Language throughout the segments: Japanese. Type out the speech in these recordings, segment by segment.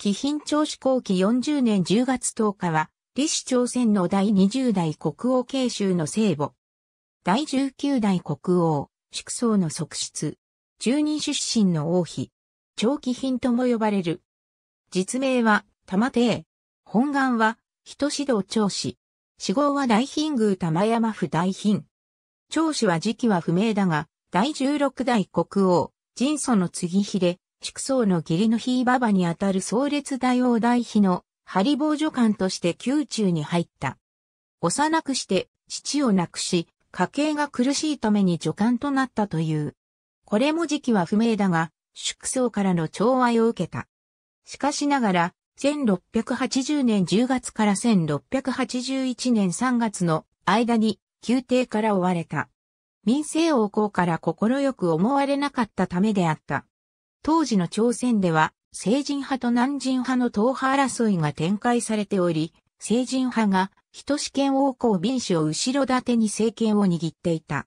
貴品朝子後期40年10月10日は、李氏朝鮮の第20代国王慶州の聖母。第19代国王、祝宗の側室。中人出身の王妃。長期品とも呼ばれる。実名は、玉帝。本願は、人指導長子。死号は大賓宮玉山府大賓。長子は時期は不明だが、第16代国王、人祖の継ぎ秀、畜層の義理の非ばばにあたる壮烈大王大妃のハリ防助官として宮中に入った。幼くして父を亡くし、家計が苦しいために助官となったという。これも時期は不明だが、宿僧からの寵愛を受けた。しかしながら、1680年10月から1681年3月の間に宮廷から追われた。民政王公から快く思われなかったためであった。当時の朝鮮では、成人派と南人派の党派争いが展開されており、成人派が、人試験王公敏氏を後ろ盾に政権を握っていた。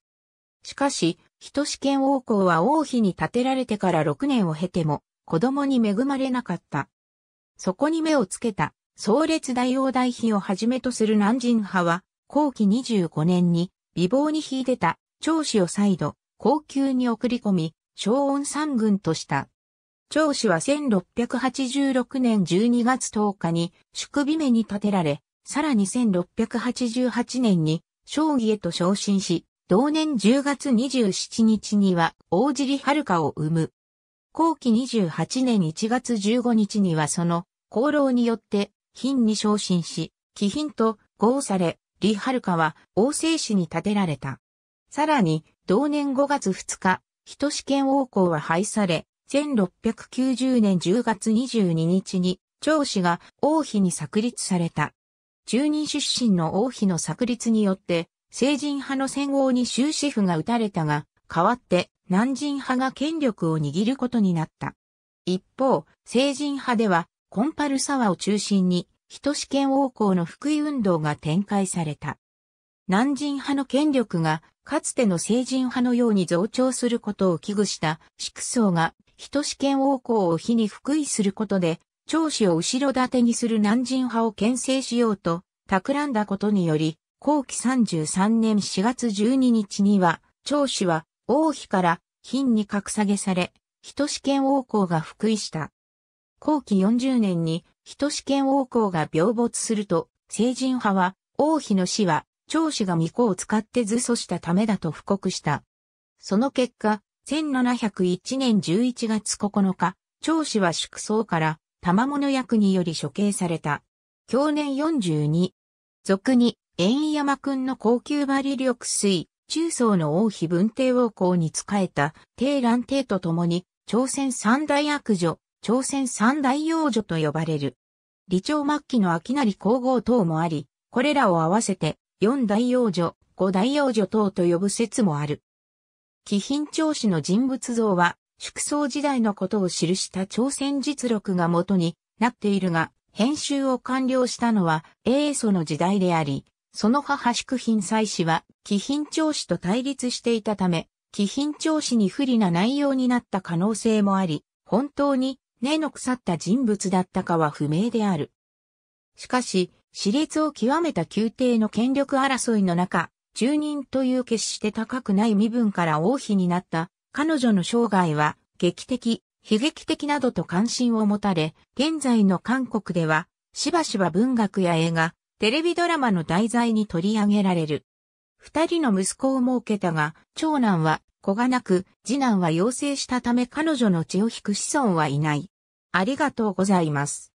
しかし、人試験王公は王妃に建てられてから6年を経ても、子供に恵まれなかった。そこに目をつけた、総列大王代妃をはじめとする南人派は、後期25年に、美貌に秀でた、長子を再度、高級に送り込み、小音三軍とした。長子は1686年12月10日に宿日目に建てられ、さらに1688年に将棋へと昇進し、同年10月27日には大尻遥を生む。後期28年1月15日にはその功労によって品に昇進し、貴品と合され、李遥は王政氏に建てられた。さらに同年5月2日、人志験王校は廃され、1690年10月22日に、長子が王妃に作立された。中任出身の王妃の作立によって、成人派の戦王に終止符が打たれたが、代わって南人派が権力を握ることになった。一方、成人派では、コンパルサワを中心に、人志験王校の福井運動が展開された。南人派の権力がかつての成人派のように増長することを危惧した、色僧が、人試験王行を日に服位することで、長子を後ろ盾にする南人派を牽制しようと、企んだことにより、後期33年4月12日には、長子は、王妃から、品に格下げされ、人試験王行が服位した。後期40年に、人試験王行が病没すると、成人派は、王妃の死は、長子が巫女を使って図祖したためだと布告した。その結果、1701年11月9日、長子は祝葬から玉物役により処刑された。去年42。俗に、円山君の高級バリ緑水、中層の王妃文帝王侯に仕えた、帝蘭帝と共に、朝鮮三大悪女、朝鮮三大幼女と呼ばれる。李朝末期の秋成皇后等もあり、これらを合わせて四大王女、五大王女等と呼ぶ説もある。貴賓調子の人物像は、祝宗時代のことを記した朝鮮実録が元になっているが、編集を完了したのは英祖の時代であり、その母祝賓祭司は貴賓調子と対立していたため、貴賓調子に不利な内容になった可能性もあり、本当に根の腐った人物だったかは不明である。しかし、熾烈を極めた宮廷の権力争いの中、中人という決して高くない身分から王妃になった彼女の生涯は劇的、悲劇的などと関心を持たれ、現在の韓国ではしばしば文学や映画、テレビドラマの題材に取り上げられる。二人の息子を設けたが、長男は子がなく、次男は養成したため彼女の血を引く子孫はいない。ありがとうございます。